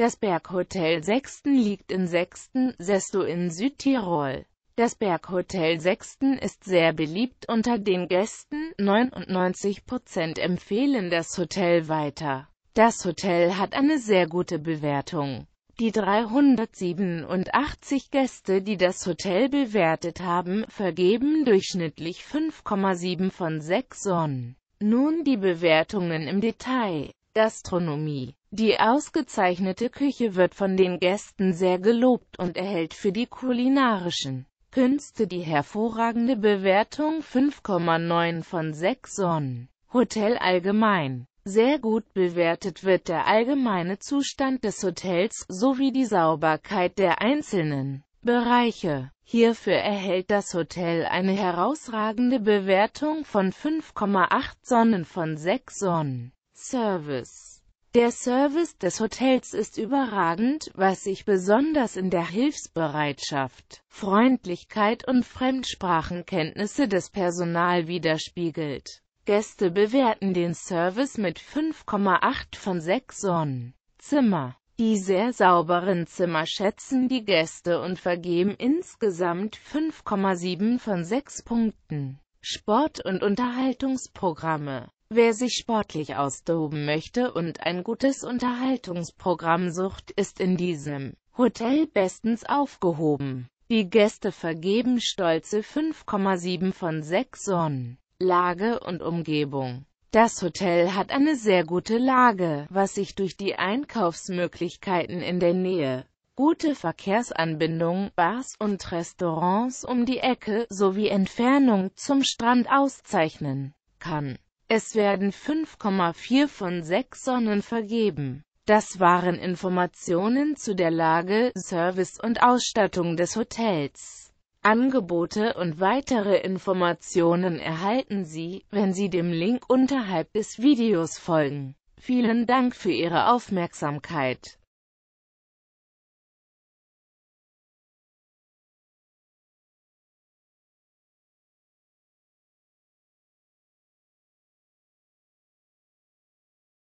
Das Berghotel Sechsten liegt in Sechsten, Sesto in Südtirol. Das Berghotel Sechsten ist sehr beliebt unter den Gästen, 99% empfehlen das Hotel weiter. Das Hotel hat eine sehr gute Bewertung. Die 387 Gäste, die das Hotel bewertet haben, vergeben durchschnittlich 5,7 von 6 Sonnen. Nun die Bewertungen im Detail. Gastronomie die ausgezeichnete Küche wird von den Gästen sehr gelobt und erhält für die kulinarischen Künste die hervorragende Bewertung 5,9 von 6 Sonnen. Hotel allgemein. Sehr gut bewertet wird der allgemeine Zustand des Hotels sowie die Sauberkeit der einzelnen Bereiche. Hierfür erhält das Hotel eine herausragende Bewertung von 5,8 Sonnen von 6 Sonnen. Service der Service des Hotels ist überragend, was sich besonders in der Hilfsbereitschaft, Freundlichkeit und Fremdsprachenkenntnisse des Personal widerspiegelt. Gäste bewerten den Service mit 5,8 von 6 Sonnen. Zimmer Die sehr sauberen Zimmer schätzen die Gäste und vergeben insgesamt 5,7 von 6 Punkten. Sport- und Unterhaltungsprogramme Wer sich sportlich austoben möchte und ein gutes Unterhaltungsprogramm sucht, ist in diesem Hotel bestens aufgehoben. Die Gäste vergeben stolze 5,7 von 6 Sonnen. Lage und Umgebung Das Hotel hat eine sehr gute Lage, was sich durch die Einkaufsmöglichkeiten in der Nähe, gute Verkehrsanbindung, Bars und Restaurants um die Ecke sowie Entfernung zum Strand auszeichnen kann. Es werden 5,4 von 6 Sonnen vergeben. Das waren Informationen zu der Lage, Service und Ausstattung des Hotels. Angebote und weitere Informationen erhalten Sie, wenn Sie dem Link unterhalb des Videos folgen. Vielen Dank für Ihre Aufmerksamkeit.